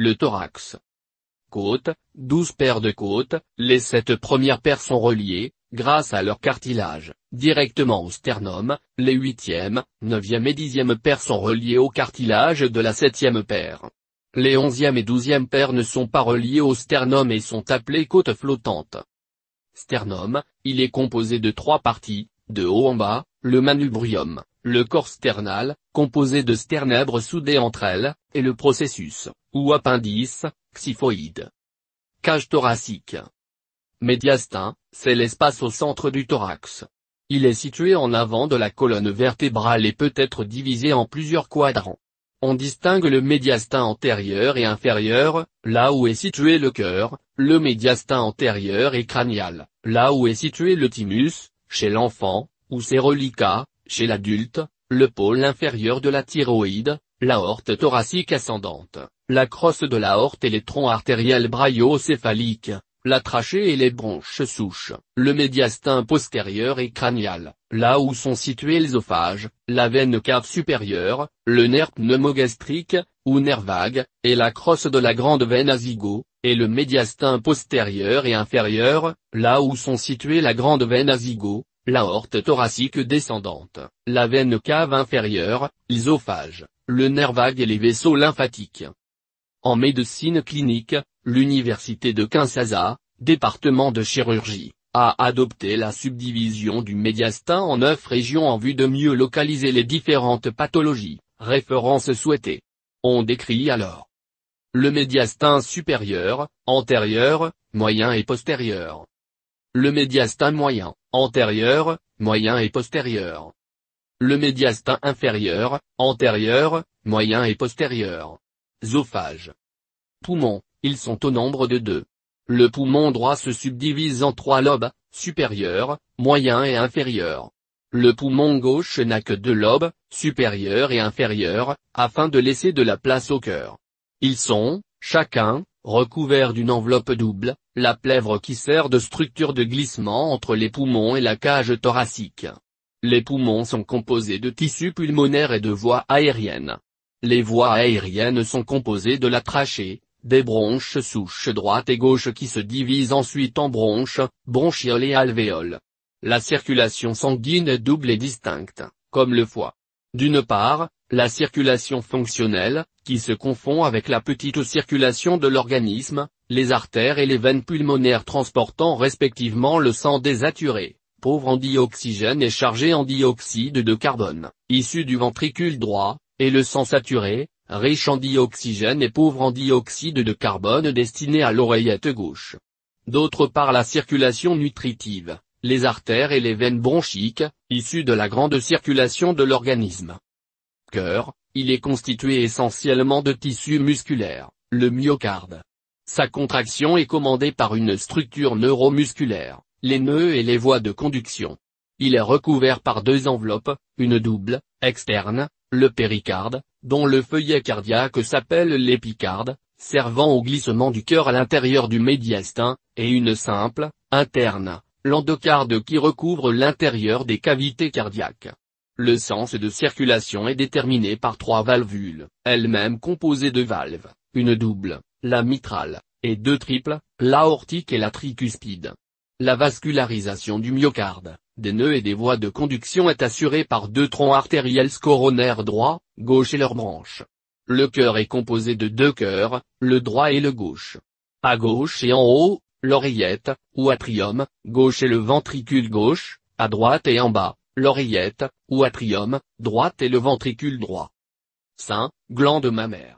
Le thorax. Côtes, douze paires de côtes, les sept premières paires sont reliées, grâce à leur cartilage, directement au sternum, les huitième, neuvième et dixième paires sont reliées au cartilage de la septième paire. Les onzième et douzième paires ne sont pas reliées au sternum et sont appelées côtes flottantes. Sternum, il est composé de trois parties, de haut en bas, le manubrium, le corps sternal, composé de sternèbres soudées entre elles, et le processus, ou appendice, xyphoïde. Cage thoracique. Médiastin, c'est l'espace au centre du thorax. Il est situé en avant de la colonne vertébrale et peut être divisé en plusieurs quadrants. On distingue le médiastin antérieur et inférieur, là où est situé le cœur, le médiastin antérieur et crânial, là où est situé le thymus, chez l'enfant, ou ses reliquats, chez l'adulte, le pôle inférieur de la thyroïde, l'aorte thoracique ascendante, la crosse de l'aorte et les troncs artériels céphaliques, la trachée et les bronches souches, le médiastin postérieur et crânial, là où sont situés l'œsophage, la veine cave supérieure, le nerf pneumogastrique, ou nerf vague, et la crosse de la grande veine azigo, et le médiastin postérieur et inférieur, là où sont situées la grande veine la l'aorte thoracique descendante, la veine cave inférieure, l'isophage, le nerf vague et les vaisseaux lymphatiques. En médecine clinique, l'université de Kinshasa, département de chirurgie, a adopté la subdivision du médiastin en neuf régions en vue de mieux localiser les différentes pathologies, références souhaitées. On décrit alors le médiastin supérieur, antérieur, moyen et postérieur. Le médiastin moyen, antérieur, moyen et postérieur. Le médiastin inférieur, antérieur, moyen et postérieur. Zophage. Poumon, ils sont au nombre de deux. Le poumon droit se subdivise en trois lobes, supérieur, moyen et inférieur. Le poumon gauche n'a que deux lobes, supérieur et inférieur, afin de laisser de la place au cœur. Ils sont, chacun, recouverts d'une enveloppe double, la plèvre qui sert de structure de glissement entre les poumons et la cage thoracique. Les poumons sont composés de tissus pulmonaires et de voies aériennes. Les voies aériennes sont composées de la trachée, des bronches souches droite et gauche qui se divisent ensuite en bronches, bronchioles et alvéoles. La circulation sanguine est double et distincte, comme le foie. D'une part, la circulation fonctionnelle, qui se confond avec la petite circulation de l'organisme, les artères et les veines pulmonaires transportant respectivement le sang désaturé, pauvre en dioxygène et chargé en dioxyde de carbone, issu du ventricule droit, et le sang saturé, riche en dioxygène et pauvre en dioxyde de carbone destiné à l'oreillette gauche. D'autre part la circulation nutritive, les artères et les veines bronchiques, issues de la grande circulation de l'organisme cœur, il est constitué essentiellement de tissu musculaire, le myocarde. Sa contraction est commandée par une structure neuromusculaire, les nœuds et les voies de conduction. Il est recouvert par deux enveloppes, une double, externe, le péricarde, dont le feuillet cardiaque s'appelle l'épicarde, servant au glissement du cœur à l'intérieur du médiastin, et une simple, interne, l'endocarde qui recouvre l'intérieur des cavités cardiaques. Le sens de circulation est déterminé par trois valvules, elles-mêmes composées de valves, une double, la mitrale, et deux triples, l'aortique et la tricuspide. La vascularisation du myocarde, des nœuds et des voies de conduction est assurée par deux troncs artériels coronaires droit, gauche et leurs branches. Le cœur est composé de deux cœurs, le droit et le gauche. À gauche et en haut, l'oreillette, ou atrium, gauche et le ventricule gauche, à droite et en bas, l'oreillette, ou atrium, droite et le ventricule droit. Sein, glande mammaire.